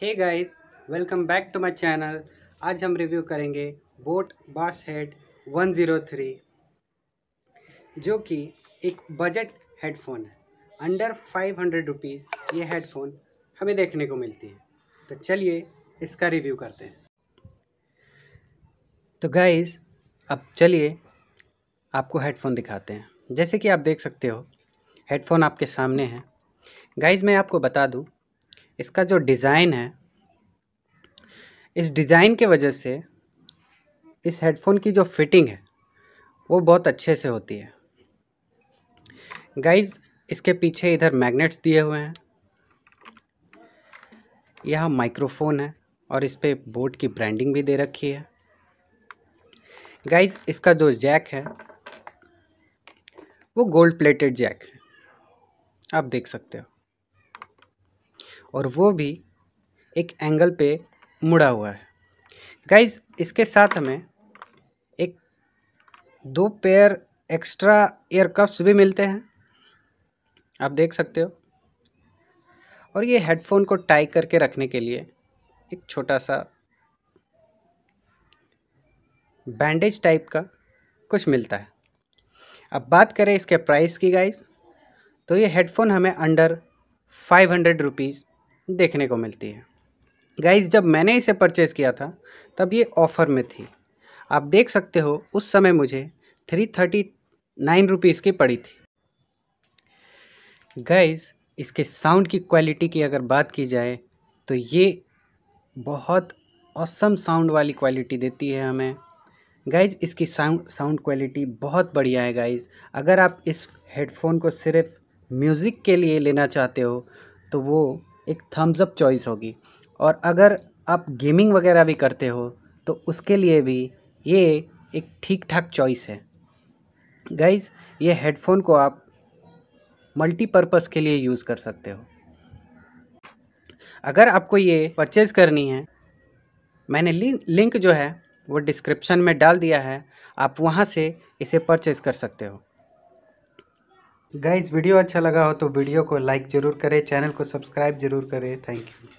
hey guys welcome back to my channel आज हम review करेंगे बोट बास हेड 103 जो कि एक बजट हेडफोन है अंडर 500 हंड्रेड रुपीज़ ये हेडफोन हमें देखने को मिलती है तो चलिए इसका रिव्यू करते हैं तो गाइस अब चलिए आपको हेडफोन दिखाते हैं जैसे कि आप देख सकते हो हेडफोन आपके सामने हैं गाइस मैं आपको बता दूं इसका जो डिज़ाइन है इस डिज़ाइन के वजह से इस हेडफोन की जो फिटिंग है वो बहुत अच्छे से होती है गाइज इसके पीछे इधर मैग्नेट्स दिए हुए हैं यह माइक्रोफोन है और इस पर बोट की ब्रांडिंग भी दे रखी है गाइज इसका जो जैक है वो गोल्ड प्लेटेड जैक है आप देख सकते हो और वो भी एक एंगल पे मुड़ा हुआ है गाइज इसके साथ हमें एक दो पेयर एक्स्ट्रा एयर कप्स भी मिलते हैं आप देख सकते हो और ये हेडफोन को टाई करके रखने के लिए एक छोटा सा बैंडेज टाइप का कुछ मिलता है अब बात करें इसके प्राइस की गाइस तो ये हेडफोन हमें अंडर फाइव हंड्रेड रुपीज़ देखने को मिलती है गाइज जब मैंने इसे परचेज़ किया था तब ये ऑफ़र में थी आप देख सकते हो उस समय मुझे थ्री थर्टी नाइन रुपीज़ की पड़ी थी गाइज इसके साउंड की क्वालिटी की अगर बात की जाए तो ये बहुत औसम साउंड वाली क्वालिटी देती है हमें गाइज इसकी साउंड साउंड क्वालिटी बहुत बढ़िया है गाइज अगर आप इस हेडफोन को सिर्फ म्यूज़िक के लिए लेना चाहते हो तो वो एक थम्स अप चॉइस होगी और अगर आप गेमिंग वगैरह भी करते हो तो उसके लिए भी ये एक ठीक ठाक चॉइस है गाइज ये हेडफोन को आप मल्टीपर्पज़ के लिए यूज़ कर सकते हो अगर आपको ये परचेज़ करनी है मैंने लिंक जो है वो डिस्क्रिप्शन में डाल दिया है आप वहाँ से इसे परचेज़ कर सकते हो गाइस वीडियो अच्छा लगा हो तो वीडियो को लाइक ज़रूर करें चैनल को सब्सक्राइब ज़रूर करें थैंक यू